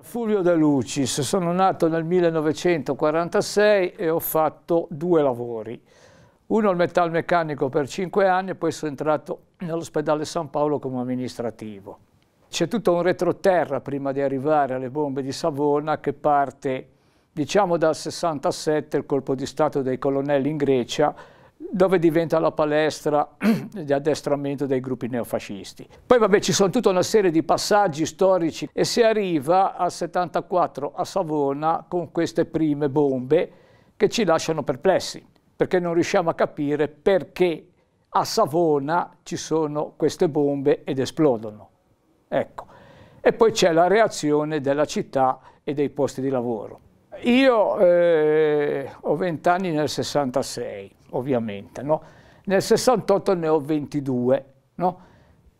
Fulvio De Lucis, sono nato nel 1946 e ho fatto due lavori. Uno al metalmeccanico per cinque anni e poi sono entrato nell'ospedale San Paolo come amministrativo. C'è tutto un retroterra prima di arrivare alle bombe di Savona che parte diciamo dal 67, il colpo di stato dei colonnelli in Grecia, dove diventa la palestra di addestramento dei gruppi neofascisti. Poi vabbè ci sono tutta una serie di passaggi storici e si arriva al 74 a Savona con queste prime bombe che ci lasciano perplessi perché non riusciamo a capire perché a Savona ci sono queste bombe ed esplodono. Ecco. E poi c'è la reazione della città e dei posti di lavoro. Io eh, ho vent'anni nel 66 ovviamente. No? Nel 68 ne ho 22. No?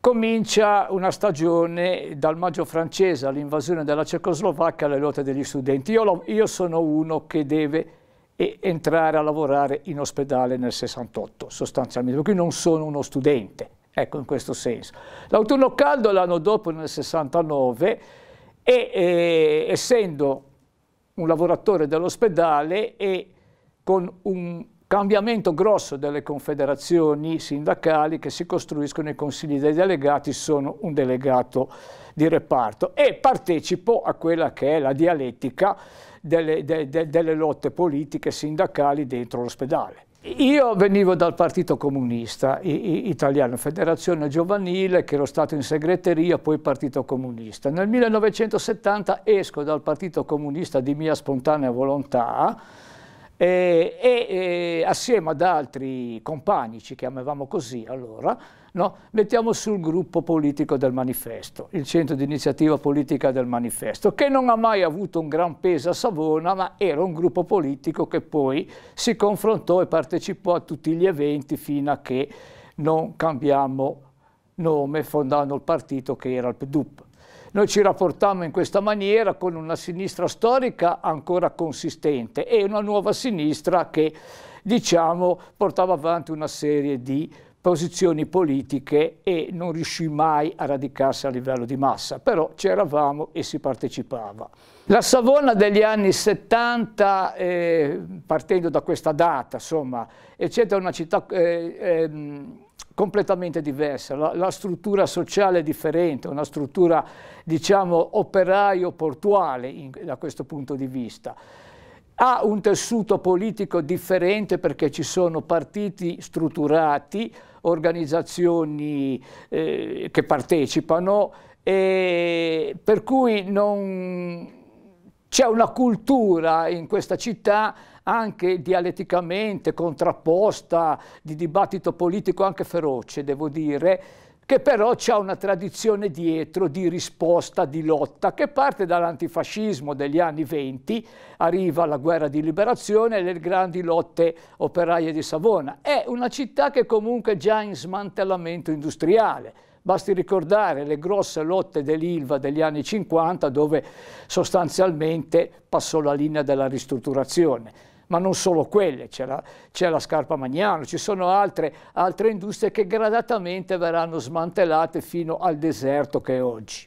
Comincia una stagione dal maggio francese all'invasione della Cecoslovacchia alle lotte degli studenti. Io, lo, io sono uno che deve entrare a lavorare in ospedale nel 68, sostanzialmente, perché non sono uno studente, ecco in questo senso. L'autunno caldo l'anno dopo, nel 69, e eh, essendo un lavoratore dell'ospedale e con un Cambiamento grosso delle confederazioni sindacali che si costruiscono nei consigli dei delegati, sono un delegato di reparto e partecipo a quella che è la dialettica delle, de, de, delle lotte politiche sindacali dentro l'ospedale. Io venivo dal Partito Comunista Italiano, Federazione Giovanile, che ero stato in segreteria, poi Partito Comunista. Nel 1970 esco dal Partito Comunista di mia spontanea volontà eh, e, e, eh, assieme ad altri compagni, ci chiamavamo così allora, no? mettiamo sul gruppo politico del manifesto, il centro di iniziativa politica del manifesto, che non ha mai avuto un gran peso a Savona, ma era un gruppo politico che poi si confrontò e partecipò a tutti gli eventi fino a che non cambiamo nome fondando il partito che era il PDUP. Noi ci rapportammo in questa maniera con una sinistra storica ancora consistente e una nuova sinistra che diciamo, portava avanti una serie di posizioni politiche e non riuscì mai a radicarsi a livello di massa, però c'eravamo e si partecipava. La Savona degli anni 70, eh, partendo da questa data, insomma, eccetera, è una città eh, eh, completamente diversa, la, la, struttura sociale è differente, una struttura diciamo operaio-portuale da questo punto di vista. Ha un tessuto politico differente perché ci sono partiti strutturati, organizzazioni eh, che partecipano, per cui c'è una cultura in questa città anche dialetticamente contrapposta, di dibattito politico anche feroce, devo dire, che però c'è una tradizione dietro di risposta, di lotta, che parte dall'antifascismo degli anni 20, arriva la guerra di liberazione e le grandi lotte operaie di Savona. È una città che comunque è già in smantellamento industriale, Basti ricordare le grosse lotte dell'Ilva degli anni 50 dove sostanzialmente passò la linea della ristrutturazione ma non solo quelle, c'è la, la, scarpa Magnano, ci sono altre, altre industrie che gradatamente verranno smantellate fino al deserto che è oggi.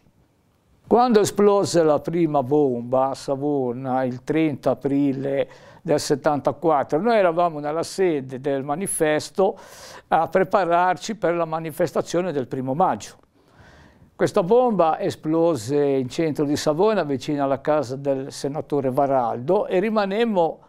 Quando esplose la prima bomba a Savona il 30 aprile del 74. Noi eravamo nella sede del manifesto a prepararci per la manifestazione del primo maggio. Questa bomba esplose in centro di Savona, vicino alla casa del senatore Varaldo, e rimanemmo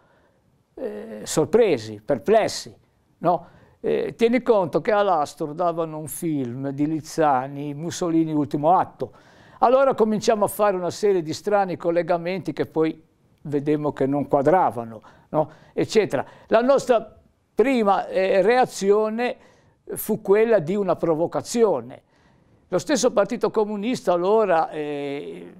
sorpresi, perplessi. No? Eh, tieni conto che all'Astor davano un film di Lizzani, Mussolini ultimo atto. Allora cominciamo a fare una serie di strani collegamenti che poi vedemmo che non quadravano, no? eccetera. La nostra prima eh, reazione fu quella di una provocazione. Lo stesso Partito Comunista allora eh,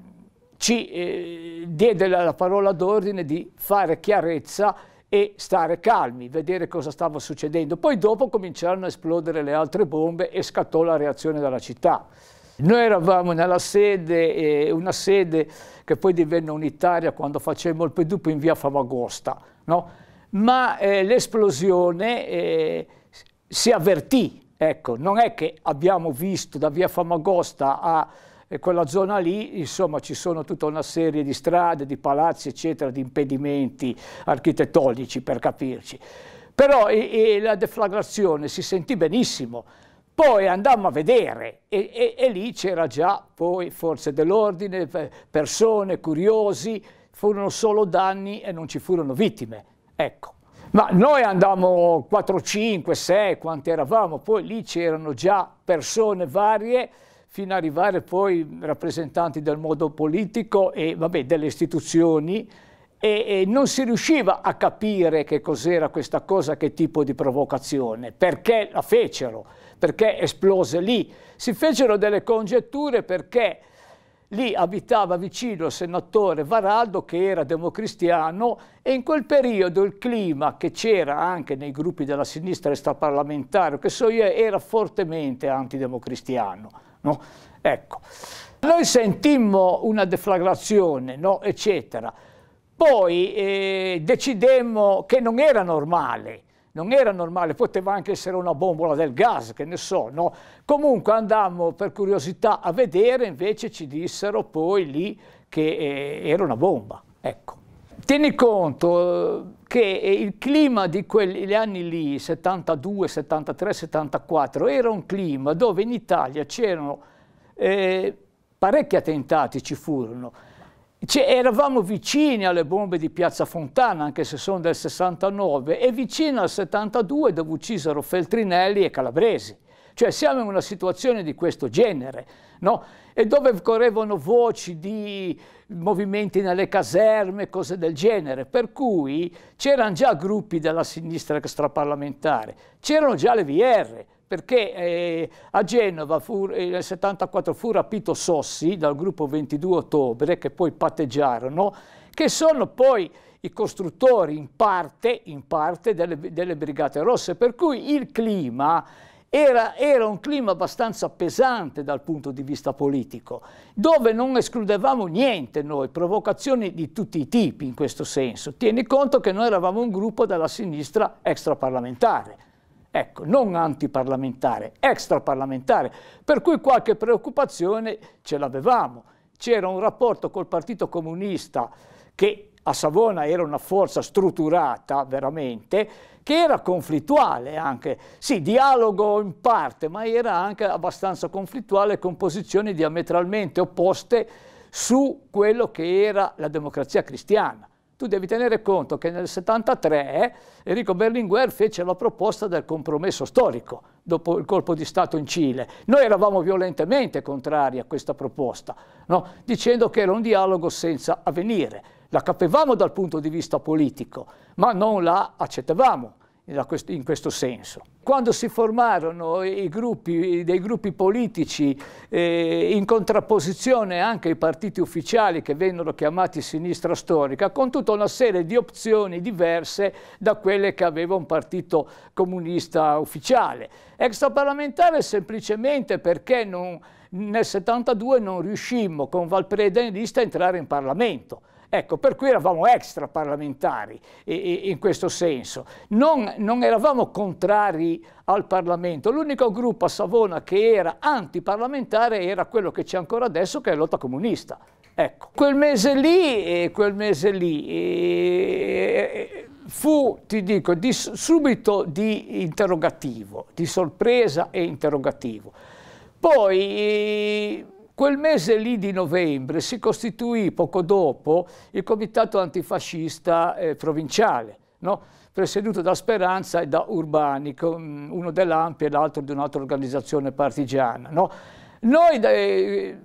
ci eh, diede la parola d'ordine di fare chiarezza e stare calmi, vedere cosa stava succedendo. Poi dopo cominciarono a esplodere le altre bombe e scattò la reazione dalla città. Noi eravamo nella sede, eh, una sede che poi divenne unitaria quando facemmo il PDUP in via Famagosta, no? ma eh, l'esplosione eh, si avvertì, ecco, non è che abbiamo visto da via Famagosta a e quella zona lì insomma ci sono tutta una serie di strade, di palazzi eccetera, di impedimenti architettonici per capirci. Però e, e la deflagrazione si sentì benissimo, poi andammo a vedere e, e, e lì c'era già poi forze dell'ordine, persone, curiosi, furono solo danni e non ci furono vittime. Ecco. Ma noi andammo 4, 5, 6, quanti eravamo, poi lì c'erano già persone varie fino ad arrivare poi rappresentanti del mondo politico e vabbè, delle istituzioni e, e, non si riusciva a capire che cos'era questa cosa, che tipo di provocazione, perché la fecero, perché esplose lì. Si fecero delle congetture perché lì abitava vicino il senatore Varaldo che era democristiano e in quel periodo il clima che c'era anche nei gruppi della sinistra extraparlamentare, che so io, era fortemente antidemocristiano no? Ecco. Noi sentimmo una deflagrazione, no? eccetera. Poi eh, decidemmo che non era normale, non era normale, poteva anche essere una bombola del gas, che ne so, no? Comunque andammo per curiosità a vedere, invece ci dissero poi lì che eh, era una bomba, ecco tieni conto eh, che eh, il clima di quegli anni lì, 72, 73, 74, era un clima dove in Italia c'erano eh, parecchi attentati, ci furono. Cioè, eravamo vicini alle bombe di Piazza Fontana, anche se sono del 69, e vicino al 72 dove uccisero Feltrinelli e Calabresi. Cioè siamo in una situazione di questo genere, no? E dove correvano voci di movimenti nelle caserme, cose del genere, per cui c'erano già gruppi della sinistra extraparlamentare, c'erano già le VR, perché eh, a Genova fu, eh, nel 74 fu rapito Sossi dal gruppo 22 ottobre, che poi patteggiarono, che sono poi i costruttori in parte, in parte delle, delle Brigate Rosse, per cui il clima era, era, un clima abbastanza pesante dal punto di vista politico, dove non escludevamo niente noi, provocazioni di tutti i tipi in questo senso. Tieni conto che noi eravamo un gruppo della sinistra extraparlamentare, ecco, non antiparlamentare, extraparlamentare, per cui qualche preoccupazione ce l'avevamo. C'era un rapporto col Partito Comunista che a Savona era una forza strutturata veramente, che era conflittuale anche, sì, dialogo in parte, ma era anche abbastanza conflittuale con posizioni diametralmente opposte su quello che era la democrazia cristiana. Tu devi tenere conto che nel 73 Enrico Berlinguer fece la proposta del compromesso storico dopo il colpo di Stato in Cile. Noi eravamo violentemente contrari a questa proposta, no? dicendo che era un dialogo senza avvenire la capevamo dal punto di vista politico, ma non la accettavamo in questo senso. Quando si formarono i gruppi, dei gruppi politici eh, in contrapposizione anche ai partiti ufficiali che vennero chiamati sinistra storica, con tutta una serie di opzioni diverse da quelle che aveva un partito comunista ufficiale. Extraparlamentare semplicemente perché non, nel 72 non riuscimmo con Valpreda in lista a entrare in Parlamento Ecco, per cui eravamo extra extraparlamentari in questo senso. Non, non eravamo contrari al Parlamento. L'unico gruppo a Savona che era antiparlamentare era quello che c'è ancora adesso, che è la lotta comunista. Ecco, quel mese lì, eh, quel mese lì eh, fu, ti dico, di, subito di interrogativo, di sorpresa e interrogativo. Poi... Eh, Quel mese lì di novembre si costituì poco dopo il comitato antifascista eh, provinciale, no? presieduto da Speranza e da Urbani, mm, uno dell'Ampia e l'altro di un'altra organizzazione partigiana. No? Noi eh,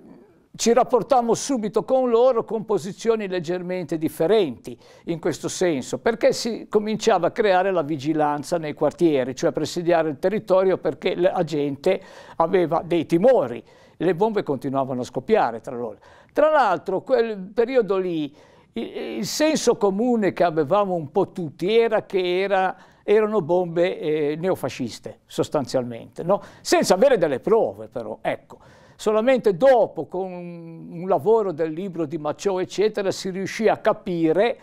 ci rapportammo subito con loro con posizioni leggermente differenti in questo senso, perché si cominciava a creare la vigilanza nei quartieri, cioè a presidiare il territorio perché la gente aveva dei timori le bombe continuavano a scoppiare tra loro. Tra l'altro quel periodo lì il senso comune che avevamo un po' tutti era che era, erano bombe eh, neofasciste sostanzialmente, no? senza avere delle prove però, ecco. Solamente dopo, con un lavoro del libro di Macciò, eccetera, si riuscì a capire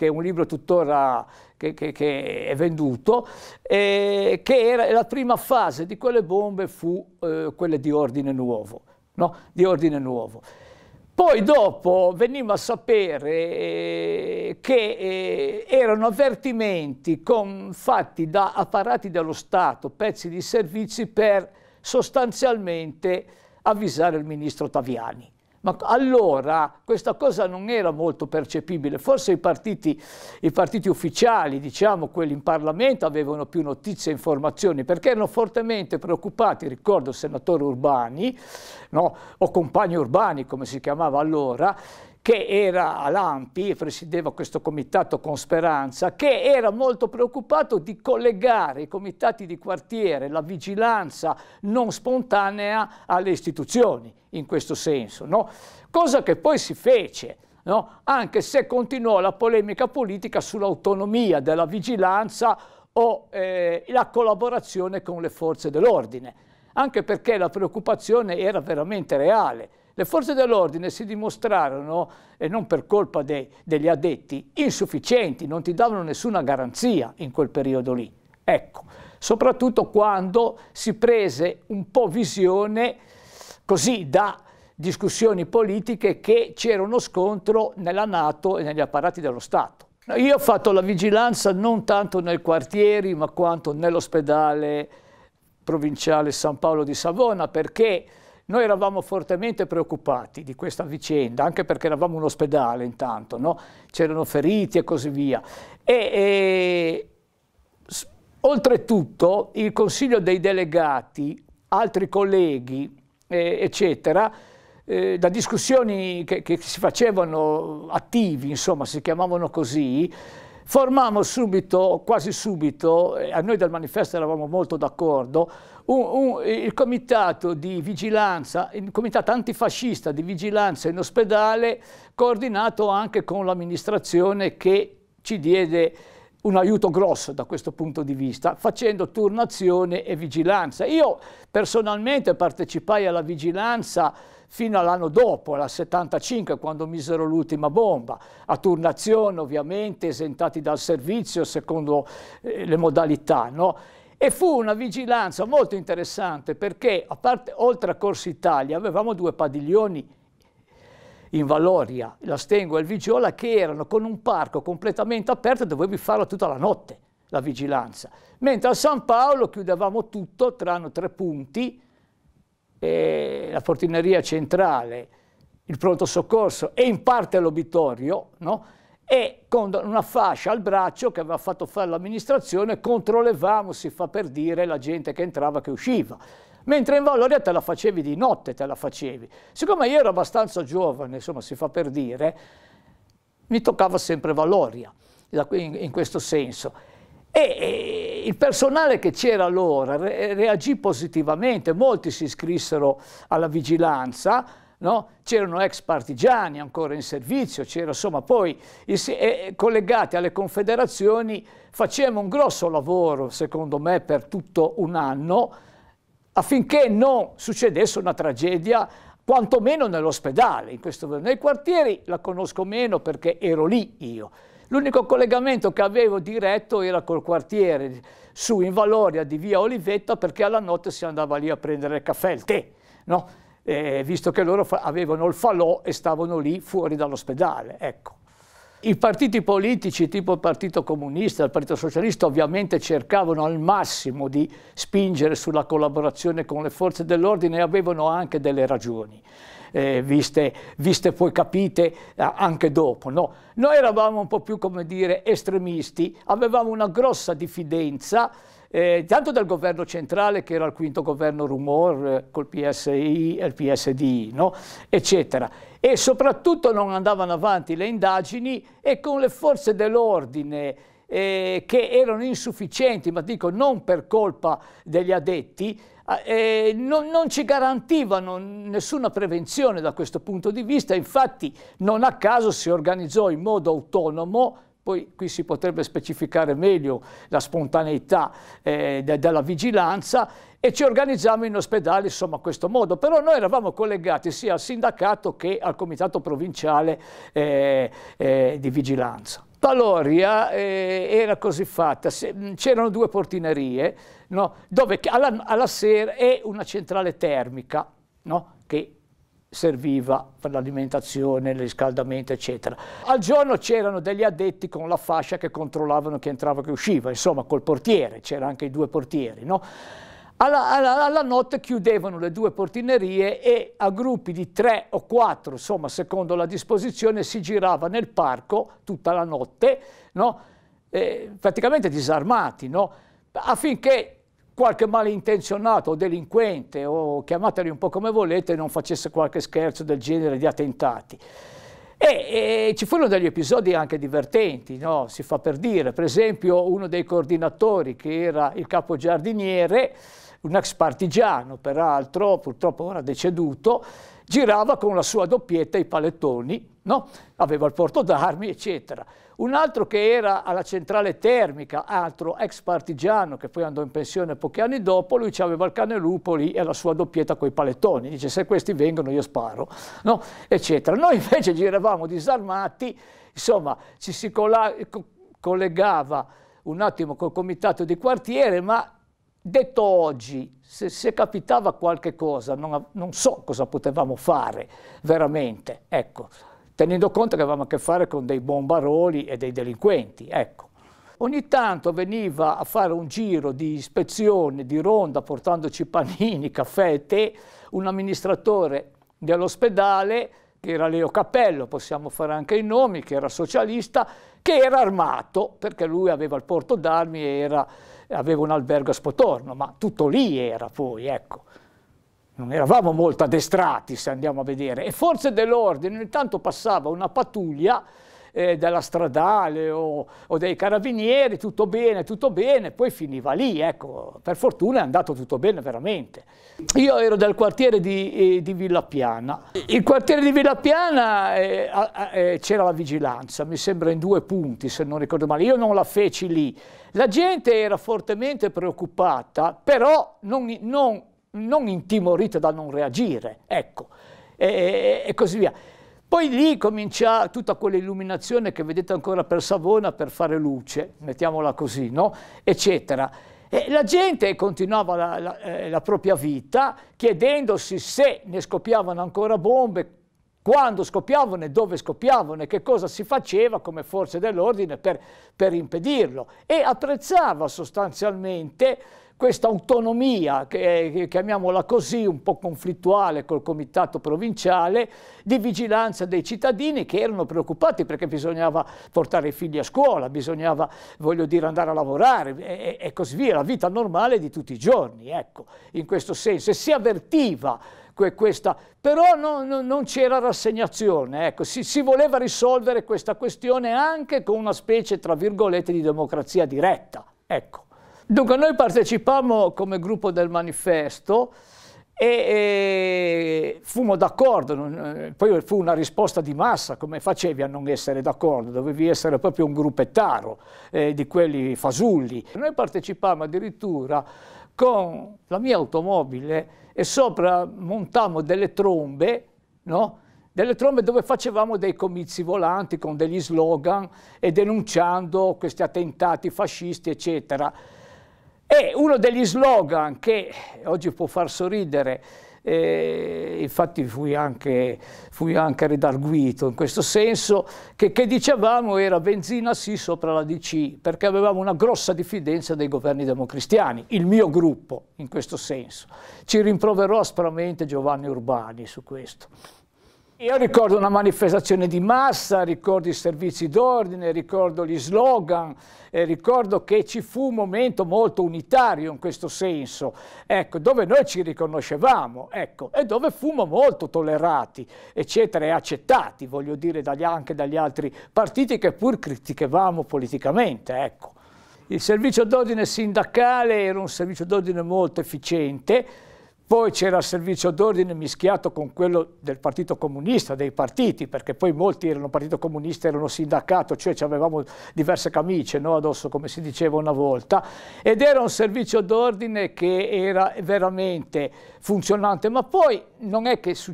che è un libro tuttora che, che, che è venduto, eh, che era la prima fase di quelle bombe fu eh, quella di ordine nuovo. No? Di ordine nuovo. Poi dopo venimmo a sapere eh, che eh, erano avvertimenti con, fatti da apparati dello Stato, pezzi di servizi per sostanzialmente avvisare il ministro Taviani. Ma allora questa cosa non era molto percepibile, forse i partiti, i partiti, ufficiali, diciamo quelli in Parlamento, avevano più notizie e informazioni perché erano fortemente preoccupati, ricordo il senatore Urbani, no? o compagni Urbani come si chiamava allora, che era a Lampi e presideva questo comitato con Speranza, che era molto preoccupato di collegare i comitati di quartiere, la vigilanza non spontanea alle istituzioni, in questo senso. No? Cosa che poi si fece. No? anche se continuò la polemica politica sull'autonomia della vigilanza o eh, la collaborazione con le forze dell'ordine, anche perché la preoccupazione era veramente reale le forze dell'ordine si dimostrarono, e non per colpa dei, degli addetti, insufficienti, non ti davano nessuna garanzia in quel periodo lì. Ecco, soprattutto quando si prese un po' visione così da discussioni politiche che c'era uno scontro nella Nato e negli apparati dello Stato. Io ho fatto la vigilanza non tanto nei quartieri ma quanto nell'ospedale provinciale San Paolo di Savona perché noi eravamo fortemente preoccupati di questa vicenda, anche perché eravamo un ospedale intanto, no? c'erano feriti e così via. E, e, oltretutto il Consiglio dei Delegati, altri colleghi, eh, eccetera, da discussioni che, che si facevano attivi, insomma si chiamavano così, formammo subito, quasi subito, a noi del manifesto eravamo molto d'accordo, il comitato di vigilanza, il comitato antifascista di vigilanza in ospedale, coordinato anche con l'amministrazione che ci diede un aiuto grosso da questo punto di vista, facendo turnazione e vigilanza. Io personalmente partecipai alla vigilanza fino all'anno dopo, al 75, quando misero l'ultima bomba, a turnazione ovviamente, esentati dal servizio secondo eh, le modalità. No? E fu una vigilanza molto interessante perché, a parte, oltre a Corso Italia, avevamo due padiglioni in Valoria, la Stengo e il Vigiola, che erano con un parco completamente aperto e dovevi farla tutta la notte, la vigilanza. Mentre a San Paolo chiudevamo tutto, tranne tre punti, eh, la Fortineria Centrale, il pronto soccorso e in parte l'obitorio, no? e con una fascia al braccio che aveva fatto fare l'amministrazione controllevamo, si fa per dire, la gente che entrava e che usciva. Mentre in Valoria te la facevi di notte, te la facevi. Siccome io ero abbastanza giovane, insomma si fa per dire, mi toccava sempre Valoria, in questo senso. E il personale che c'era allora re reagì positivamente, molti si iscrissero alla vigilanza, no? c'erano ex partigiani ancora in servizio, c'era insomma poi eh, collegati alle confederazioni facevamo un grosso lavoro secondo me per tutto un anno affinché non succedesse una tragedia quantomeno nell'ospedale, nei quartieri la conosco meno perché ero lì io. L'unico collegamento che avevo diretto era col quartiere su in Valoria di via Olivetta perché alla notte si andava lì a prendere il caffè, il tè, no? eh, visto che loro avevano il falò e stavano lì fuori dall'ospedale. Ecco. I partiti politici tipo il Partito Comunista, il Partito Socialista ovviamente cercavano al massimo di spingere sulla collaborazione con le forze dell'ordine e avevano anche delle ragioni eh, viste, viste, poi capite eh, anche dopo. No? Noi eravamo un po' più, come dire, estremisti, avevamo una grossa diffidenza eh, tanto dal governo centrale che era il quinto governo Rumor eh, col PSI e il PSDI, no? eccetera. E soprattutto non andavano avanti le indagini e con le forze dell'ordine eh, che erano insufficienti, ma dico non per colpa degli addetti, Ah, eh, non, non, ci garantivano nessuna prevenzione da questo punto di vista, infatti non a caso si organizzò in modo autonomo poi qui si potrebbe specificare meglio la spontaneità eh, de della vigilanza e ci organizziamo in ospedale insomma a questo modo, però noi eravamo collegati sia al sindacato che al comitato provinciale eh, eh, di vigilanza. Taloria eh, era così fatta, c'erano due portinerie, no? dove alla, alla, sera è una centrale termica no? che serviva per l'alimentazione, il riscaldamento, eccetera. Al giorno c'erano degli addetti con la fascia che controllavano chi entrava e chi usciva, insomma col portiere, c'erano anche i due portieri. No? Alla, alla, alla, notte chiudevano le due portinerie e a gruppi di tre o quattro, insomma secondo la disposizione, si girava nel parco tutta la notte, no? eh, praticamente disarmati, no? affinché qualche malintenzionato o delinquente o chiamateli un po' come volete non facesse qualche scherzo del genere di attentati. E, e ci furono degli episodi anche divertenti, no? si fa per dire, per esempio uno dei coordinatori che era il capogiardiniere, un ex partigiano peraltro, purtroppo ora deceduto, girava con la sua doppietta i palettoni, no? aveva il porto d'armi eccetera. Un altro che era alla centrale termica, altro ex partigiano che poi andò in pensione pochi anni dopo, lui aveva il cane lupo lì e la sua doppietta con i palettoni. Dice se questi vengono io sparo, no? eccetera. Noi invece giravamo disarmati, insomma ci si collegava un attimo col comitato di quartiere, ma detto oggi, se, se capitava qualche cosa, non, non so cosa potevamo fare veramente. Ecco tenendo conto che avevamo a che fare con dei bombaroli e dei delinquenti. Ecco. Ogni tanto veniva a fare un giro di ispezione, di ronda, portandoci panini, caffè e tè, un amministratore dell'ospedale, che era Leo Cappello, possiamo fare anche i nomi, che era socialista, che era armato, perché lui aveva il porto d'armi e era, aveva un albergo a Spotorno, ma tutto lì era poi, ecco non eravamo molto addestrati se andiamo a vedere, e forze dell'ordine ogni tanto passava una pattuglia eh, della stradale o, o, dei carabinieri, tutto bene, tutto bene, poi finiva lì, ecco, per fortuna è andato tutto bene veramente. Io ero del quartiere di, eh, di Villapiana, il quartiere di Villapiana eh, eh, c'era la vigilanza, mi sembra in due punti se non ricordo male, io non la feci lì, la gente era fortemente preoccupata, però non, non non intimorite da non reagire, ecco, e, e così via. Poi lì comincia tutta quell'illuminazione che vedete ancora per Savona per fare luce, mettiamola così, no? eccetera. E la gente continuava la, la, eh, la, propria vita chiedendosi se ne scoppiavano ancora bombe, quando scoppiavano e dove scoppiavano e che cosa si faceva come forze dell'ordine per, per impedirlo. E apprezzava sostanzialmente questa autonomia, che, eh, chiamiamola così, un po' conflittuale col comitato provinciale, di vigilanza dei cittadini che erano preoccupati perché bisognava portare i figli a scuola, bisognava, voglio dire, andare a lavorare e, e così via, la vita normale di tutti i giorni, ecco, in questo senso. E si avvertiva questa, però no, no, non c'era rassegnazione, ecco, si, si, voleva risolvere questa questione anche con una specie, tra virgolette, di democrazia diretta, ecco. Dunque, noi partecipammo come gruppo del manifesto e, e fummo d'accordo, eh, poi fu una risposta di massa, come facevi a non essere d'accordo, dovevi essere proprio un gruppettaro eh, di quelli fasulli. Noi partecipammo addirittura con la mia automobile e sopra montammo delle trombe, no? delle trombe dove facevamo dei comizi volanti con degli slogan e denunciando questi attentati fascisti, eccetera. E uno degli slogan che oggi può far sorridere, eh, infatti fui anche, fui anche, redarguito in questo senso, che, che dicevamo era benzina sì sopra la DC, perché avevamo una grossa diffidenza dei governi democristiani, il mio gruppo in questo senso. Ci rimproverò aspramente Giovanni Urbani su questo. Io ricordo una manifestazione di massa, ricordo i servizi d'ordine, ricordo gli slogan, eh, ricordo che ci fu un momento molto unitario in questo senso, ecco, dove noi ci riconoscevamo ecco, e dove fummo molto tollerati eccetera, e accettati, voglio dire, dagli, anche dagli altri partiti che pur critichevamo politicamente. Ecco. Il servizio d'ordine sindacale era un servizio d'ordine molto efficiente, poi c'era il servizio d'ordine mischiato con quello del Partito Comunista, dei partiti, perché poi molti erano Partito Comunista, erano sindacato, cioè avevamo diverse camicie no? addosso, come si diceva una volta. Ed era un servizio d'ordine che era veramente funzionante, ma poi non è che su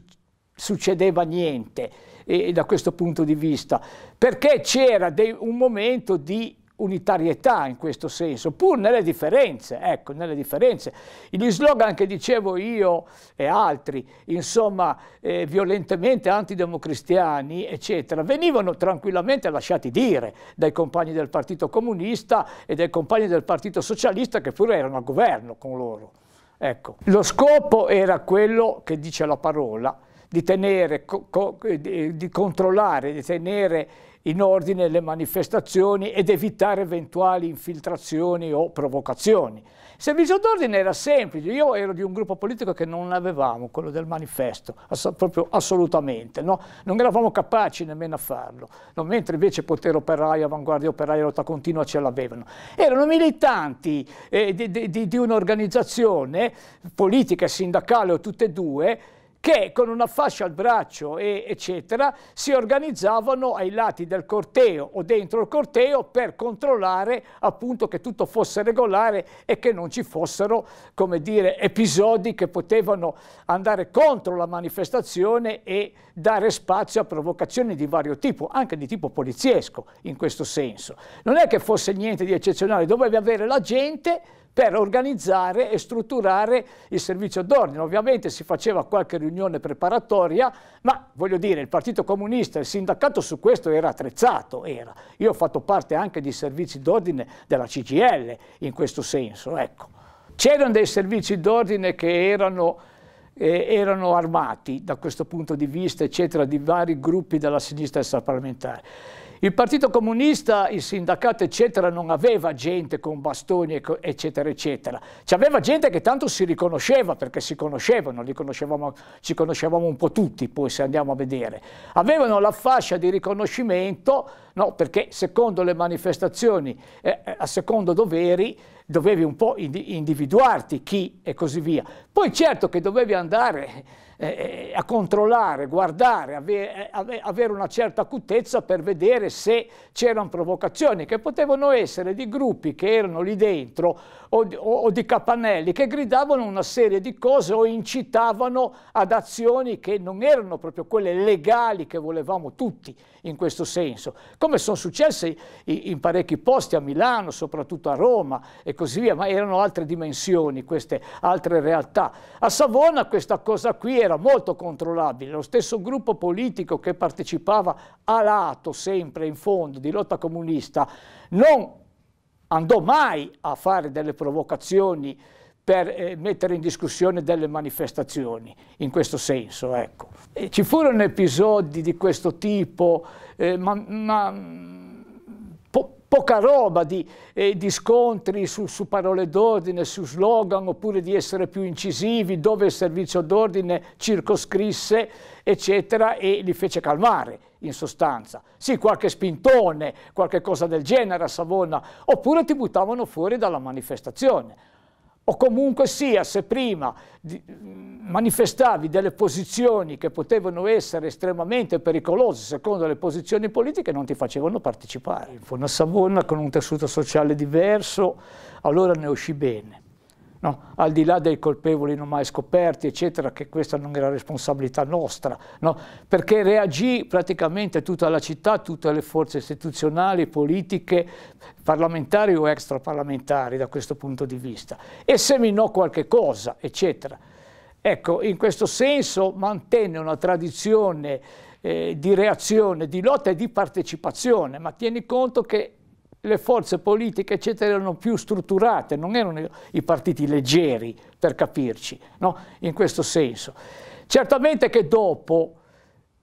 succedeva niente e, eh, da questo punto di vista, perché c'era un momento di unitarietà in questo senso, pur nelle differenze, ecco, nelle differenze. Gli slogan che dicevo io e altri, insomma, eh, violentemente antidemocristiani, eccetera, venivano tranquillamente lasciati dire dai compagni del Partito Comunista e dai compagni del Partito Socialista che pure erano a governo con loro. Ecco. Lo scopo era quello che dice la parola, di tenere, co co eh, di controllare, di tenere in ordine le manifestazioni ed evitare eventuali infiltrazioni o provocazioni. Il servizio d'ordine era semplice, io ero di un gruppo politico che non avevamo, quello del manifesto, ass proprio assolutamente, no? non eravamo capaci nemmeno a farlo, no? mentre invece potere operaio, avanguardia operaia, lotta continua ce l'avevano. Erano militanti eh, di, di, di un'organizzazione politica e sindacale o tutte e due, che con una fascia al braccio e eccetera si organizzavano ai lati del corteo o dentro il corteo per controllare appunto che tutto fosse regolare e che non ci fossero come dire episodi che potevano andare contro la manifestazione e dare spazio a provocazioni di vario tipo, anche di tipo poliziesco in questo senso. Non è che fosse niente di eccezionale, dovevi avere la gente per organizzare e strutturare il servizio d'ordine. Ovviamente si faceva qualche riunione preparatoria, ma voglio dire, il Partito Comunista e il sindacato su questo era attrezzato, era. Io ho fatto parte anche di servizi d'ordine della CGL in questo senso, ecco. C'erano dei servizi d'ordine che erano, eh, erano, armati da questo punto di vista, eccetera, di vari gruppi della sinistra extraparlamentare. Il Partito Comunista, il sindacato eccetera non aveva gente con bastoni eccetera eccetera, c'aveva gente che tanto si riconosceva perché si conoscevano, conoscevamo, ci conoscevamo un po' tutti poi se andiamo a vedere, avevano la fascia di riconoscimento no, perché secondo le manifestazioni eh, eh a secondo doveri dovevi un po' individuarti chi e così via, poi certo che dovevi andare eh, eh, a controllare, guardare, eh, ave, avere una certa acutezza per vedere se c'erano provocazioni, che potevano essere di gruppi che erano lì dentro o di, o, o di capannelli che gridavano una serie di cose o incitavano ad azioni che non erano proprio quelle legali che volevamo tutti in questo senso, come sono successe in parecchi posti a Milano, soprattutto a Roma e così via, ma erano altre dimensioni, queste altre realtà. A Savona questa cosa qui è era molto controllabile, lo stesso gruppo politico che partecipava a lato sempre in fondo di lotta comunista non andò mai a fare delle provocazioni per eh, mettere in discussione delle manifestazioni, in questo senso. Ecco. ci furono episodi di questo tipo, eh, ma, ma poca roba di, eh, di scontri su, su parole d'ordine, su slogan, oppure di essere più incisivi, dove il servizio d'ordine circoscrisse, eccetera, e li fece calmare, in sostanza. Sì, qualche spintone, qualche cosa del genere a Savona, oppure ti buttavano fuori dalla manifestazione o comunque sia, se prima mm, manifestavi delle posizioni che potevano essere estremamente pericolose secondo le posizioni politiche, non ti facevano partecipare. Fu una Savona con un tessuto sociale diverso, allora ne uscì bene. No? al di là dei colpevoli non mai scoperti, eccetera, che questa non era responsabilità nostra, no? perché reagì praticamente tutta la città, tutte le forze istituzionali, politiche, parlamentari o extraparlamentari da questo punto di vista, e seminò qualche cosa, eccetera. Ecco, in questo senso mantenne una tradizione eh, di reazione, di lotta e di partecipazione, ma tieni conto che le forze politiche eccetera, erano più strutturate, non erano i partiti leggeri, per capirci, no? in questo senso. Certamente che dopo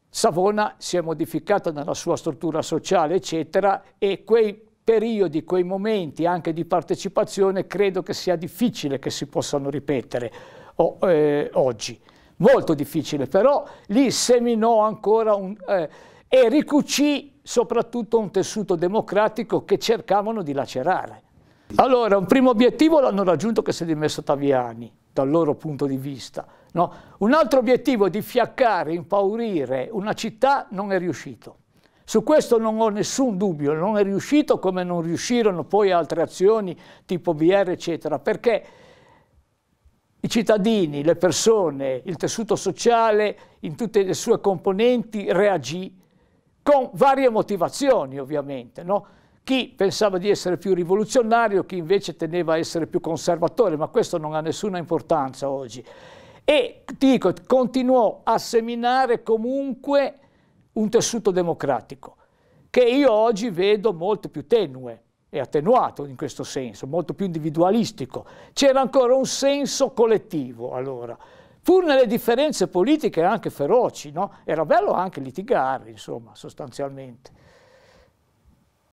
Savona si è modificata nella sua struttura sociale, eccetera, e quei periodi, quei momenti anche di partecipazione credo che sia difficile che si possano ripetere oh, eh, oggi. Molto difficile, però lì seminò ancora un... Eh, e ricucì soprattutto un tessuto democratico che cercavano di lacerare. Allora, un primo obiettivo l'hanno raggiunto che si è dimesso Taviani, dal loro punto di vista. No? Un altro obiettivo di fiaccare, impaurire una città non è riuscito. Su questo non ho nessun dubbio, non è riuscito come non riuscirono poi altre azioni tipo BR eccetera, perché i cittadini, le persone, il tessuto sociale in tutte le sue componenti reagì con varie motivazioni ovviamente, no? chi pensava di essere più rivoluzionario, chi invece teneva a essere più conservatore, ma questo non ha nessuna importanza oggi. E dico, continuò a seminare comunque un tessuto democratico, che io oggi vedo molto più tenue e attenuato in questo senso, molto più individualistico. C'era ancora un senso collettivo allora. Pur nelle differenze politiche anche feroci, no? era bello anche litigare, insomma, sostanzialmente.